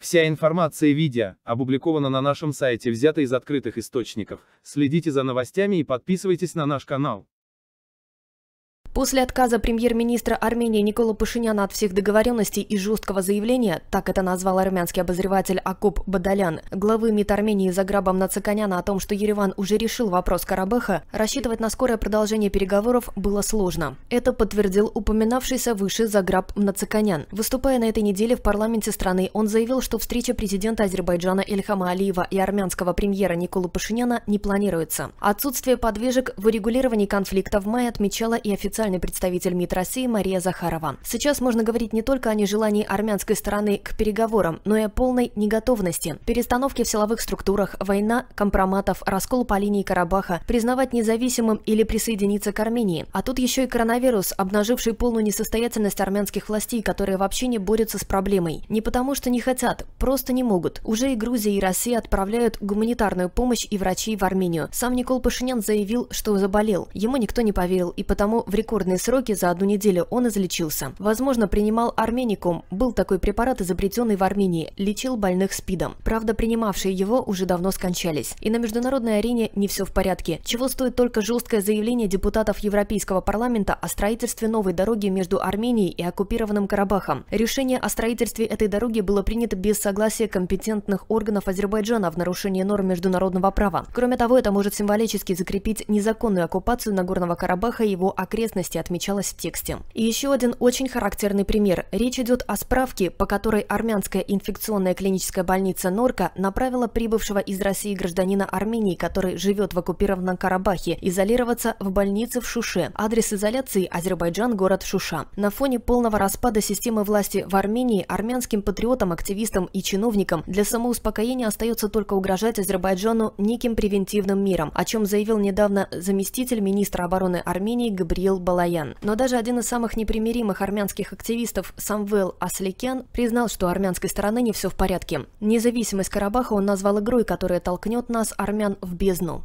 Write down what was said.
Вся информация и видео опубликована на нашем сайте, взята из открытых источников. Следите за новостями и подписывайтесь на наш канал. После отказа премьер-министра Армении Никола Пашиняна от всех договоренностей и жесткого заявления, так это назвал армянский обозреватель Акоп Бадалян, главы МИД Армении за грабом Нацаканяна о том, что Ереван уже решил вопрос Карабаха, рассчитывать на скорое продолжение переговоров было сложно. Это подтвердил упоминавшийся выше Заграб Нацаканян. Выступая на этой неделе в парламенте страны, он заявил, что встреча президента Азербайджана Эльхама Алиева и армянского премьера Николу Пашиняна не планируется. Отсутствие подвижек в урегулировании конфликта в мае отмечала и официально специальный представитель МИД России Мария Захарова. Сейчас можно говорить не только о нежелании армянской стороны к переговорам, но и о полной неготовности. Перестановки в силовых структурах, война, компроматов, раскол по линии Карабаха, признавать независимым или присоединиться к Армении. А тут еще и коронавирус, обнаживший полную несостоятельность армянских властей, которые вообще не борются с проблемой. Не потому что не хотят, просто не могут. Уже и Грузия, и Россия отправляют гуманитарную помощь и врачей в Армению. Сам Никол Пашинян заявил, что заболел. Ему никто не поверил, и потому в рекомендации рекордные сроки за одну неделю он излечился. Возможно, принимал арменикум. Был такой препарат, изобретенный в Армении. Лечил больных СПИДом. Правда, принимавшие его уже давно скончались. И на международной арене не все в порядке. Чего стоит только жесткое заявление депутатов Европейского парламента о строительстве новой дороги между Арменией и оккупированным Карабахом. Решение о строительстве этой дороги было принято без согласия компетентных органов Азербайджана в нарушении норм международного права. Кроме того, это может символически закрепить незаконную оккупацию Нагорного Карабаха и его окрестностей местности отмечалось в тексте. И еще один очень характерный пример. Речь идет о справке, по которой армянская инфекционная клиническая больница Норка направила прибывшего из России гражданина Армении, который живет в оккупированном Карабахе, изолироваться в больнице в Шуше. Адрес изоляции – Азербайджан, город Шуша. На фоне полного распада системы власти в Армении армянским патриотам, активистам и чиновникам для самоуспокоения остается только угрожать Азербайджану неким превентивным миром, о чем заявил недавно заместитель министра обороны Армении Габриэл Балаян, но даже один из самых непримиримых армянских активистов Самвел Асликян признал, что армянской стороны не все в порядке. Независимость Карабаха он назвал игрой, которая толкнет нас, армян, в бездну.